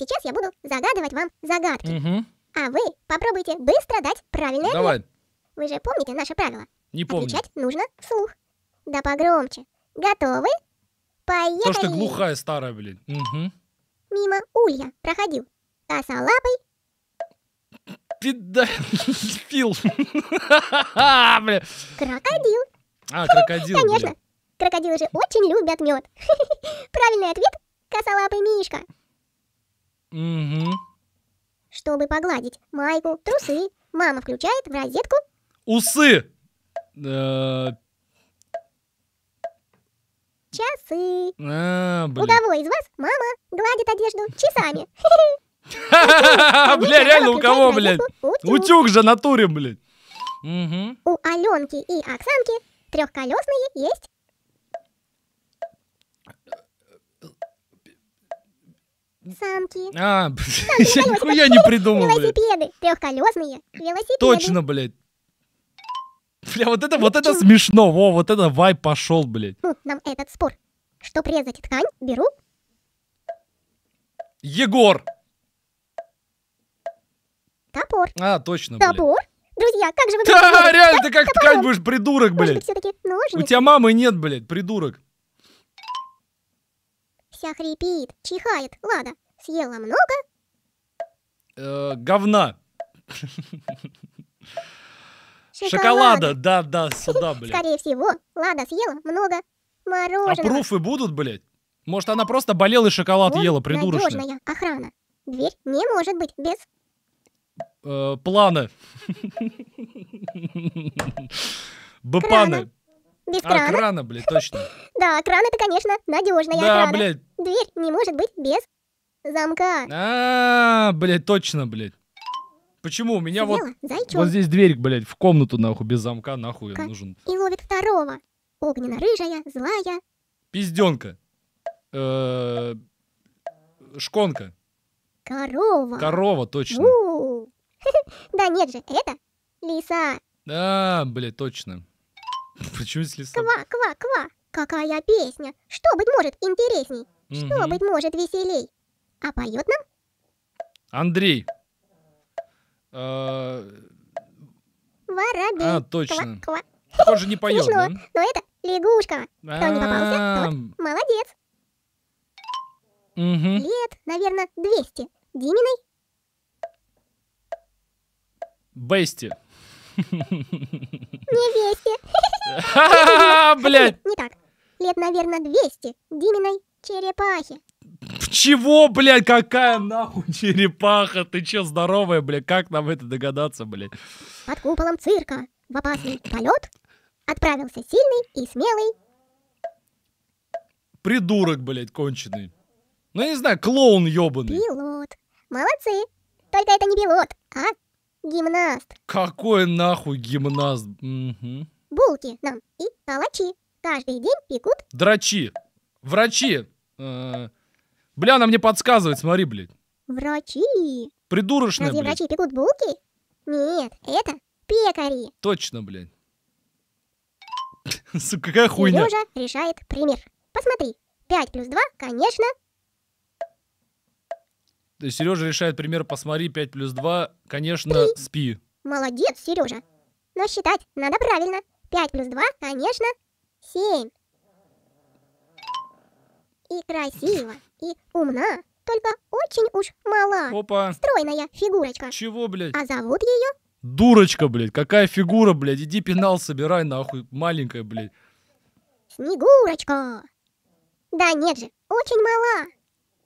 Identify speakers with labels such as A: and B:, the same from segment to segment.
A: Сейчас я буду загадывать вам загадки. Угу. А вы попробуйте быстро дать правильный Давай. ответ. Вы же помните наше правило? Не помню. Отвечать нужно вслух. Да погромче. Готовы? Поехали. То, что ты глухая
B: старая, блин. Угу.
A: Мимо Улья проходил. Косолапый. Пида... фил. Крокодил.
B: А, крокодил. Конечно. Блин.
A: Крокодилы же очень любят мед. Правильный ответ – косолапый Мишка. Угу. Чтобы погладить майку, трусы, мама включает в
B: розетку... Усы! Э. Часы. А, блин. У
A: кого из вас мама гладит одежду часами?
B: Бля, реально у кого, блядь? Утюг же натуре, блядь.
A: У Аленки и Оксанки трехколесные есть самки.
B: А, я нихуя не придумал. Велосипеды,
A: трехколесные велосипеды. Точно,
B: блядь. Бля,
A: вот это, вот это
B: смешно, во, вот это вай пошел, блядь.
A: Ну, нам этот спор. Чтоб резать ткань, беру...
B: Егор! Топор. А, точно, Топор?
A: Друзья, как же вы... Да, реально, ты как ткань будешь, придурок, блядь. У тебя
B: мамы нет, блядь, придурок.
A: Вся хрипит, чихает, лада. Съела много?
B: Э, говна.
A: Шоколада,
B: да, да, сюда, блядь. Скорее
A: всего, Лада съела много мороженого. А пруфы
B: будут, блядь? Может, она просто болела и шоколад вот ела, придурочная. надежная
A: охрана. Дверь не может быть без...
B: Э, плана. Бпаны.
A: Без а, крана. А, крана, блядь, точно. Да, кран это, конечно, надежная охрана. Да, блядь. Дверь не может быть без замка.
B: А, блядь, точно, блядь. Почему? У меня вот, вот здесь дверь, блядь, в комнату, нахуй, без замка, нахуй нужен.
A: И ловит второго. Огненно-рыжая, злая.
B: Пизденка. Э, шконка.
A: Корова. Корова, точно. Да нет же, это лиса.
B: Да, блядь, точно. Почему здесь лиса? Ква,
A: ква, ква. Какая песня. Что быть может интересней? Что быть может веселей? А поют нам?
B: Андрей. А,
A: Воробей. А, точно. Ква
B: не поет, да? но
A: ну, это лягушка.
B: Кто не попался, тот молодец. Лет,
A: наверное, 200. Диминой?
B: Бести. Не Вести. блядь.
A: Не так. Лет, наверное, 200. Диминой черепахи.
B: Чего, блядь, какая нахуй черепаха? Ты че, здоровая, блядь? Как нам это догадаться, блядь?
A: Под куполом цирка в опасный полет отправился сильный и смелый.
B: Придурок, блядь, конченый. Ну, я не знаю, клоун ёбаный.
A: Пилот. Молодцы. Только это не пилот, а гимнаст.
B: Какой нахуй гимнаст? Угу.
A: Булки нам и калачи. Каждый день пекут.
B: Драчи. Врачи. Э -э Бля, она мне подсказывает, смотри, блядь.
A: Врачи.
B: Придурочная, Разве блядь. врачи
A: пекут булки? Нет, это пекари.
B: Точно, блядь. Сука, какая хуйня. Сережа
A: решает пример. Посмотри, 5 плюс 2, конечно.
B: Сережа решает пример, посмотри, 5 плюс 2, конечно, Три. спи.
A: Молодец, Сережа. Но считать надо правильно. 5 плюс 2, конечно, 7 и красива, и умна, только очень уж мала. Опа. Стройная фигурочка. Чего, блядь? А зовут ее?
B: Дурочка, блядь. Какая фигура, блядь. Иди пенал собирай, нахуй. Маленькая, блядь.
A: Снегурочка. Да нет же, очень мала.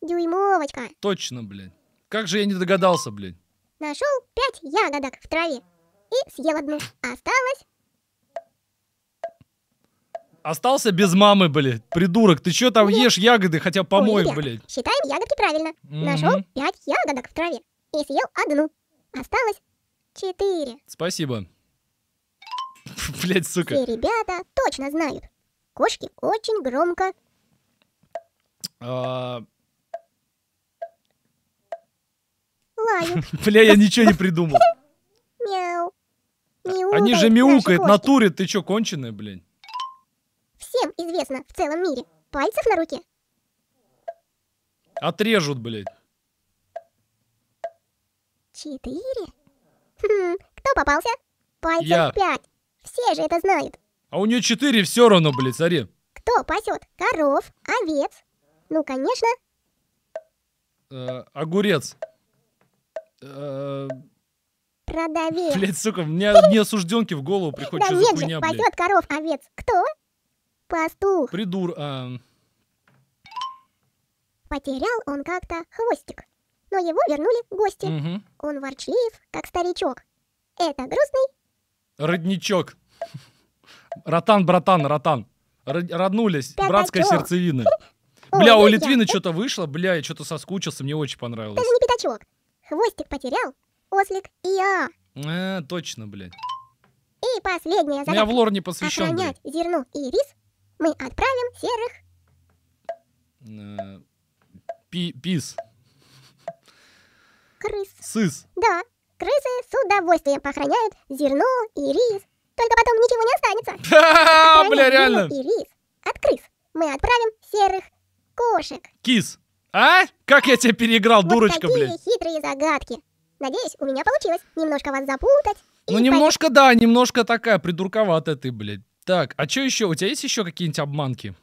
A: Дюймовочка.
B: Точно, блядь. Как же я не догадался, блядь.
A: Нашел пять ягодок в траве и съел одну. Осталось
B: Остался без мамы, блядь. Придурок, ты что там Нет. ешь ягоды, хотя помой, блядь.
A: Считаем ягодки правильно. Угу. Нашел пять ягодок в траве и съел одну. Осталось четыре.
B: Спасибо. Блядь, сука. Все
A: ребята точно знают. Кошки очень громко.
B: А...
A: Лают. Бля, я ничего не придумал. Мяу. Они же мяукают,
B: натуре, ты чё, конченая, блядь?
A: известно в целом мире? Пальцев на руке?
B: Отрежут, блядь.
A: Четыре? Хм, кто попался? Пальцев Я. пять. Все же это знают.
B: А у нее четыре все равно, блядь, цари.
A: Кто пасет? Коров, овец. Ну, конечно.
B: Э, огурец. Э,
A: Продавец. Блядь,
B: сука, мне, мне осужденки в голову приходят. Да нет же, пасет
A: коров, овец. Кто?
B: Пастух. Придур. А...
A: Потерял он как-то хвостик, но его вернули гости. Угу. Он ворчлив, как старичок. Это грустный...
B: Родничок. Ротан, братан, ротан. Роднулись, Братская сердцевина. Бля, у Литвины э, что-то вышло, бля, я что-то соскучился, мне очень понравилось. Это же не
A: пятачок. Хвостик потерял, ослик и я.
B: А, точно, блядь.
A: И последняя загадка. Я в лор не посвящен. Охранять зерно и рис мы отправим серых.
B: Э, пис.
A: Крыс. Сыс. Да, крысы с удовольствием похороняют зерно и рис. Только потом ничего не останется. бля, реально. И рис от крыс. Мы отправим серых кошек.
B: Кис. А? Как я тебя переиграл, вот дурочка, такие блядь.
A: хитрые загадки. Надеюсь, у меня получилось немножко вас запутать.
B: Ну, немножко, поймать. да, немножко такая придурковатая ты, блядь. Так, а что еще? У тебя есть еще какие-нибудь обманки?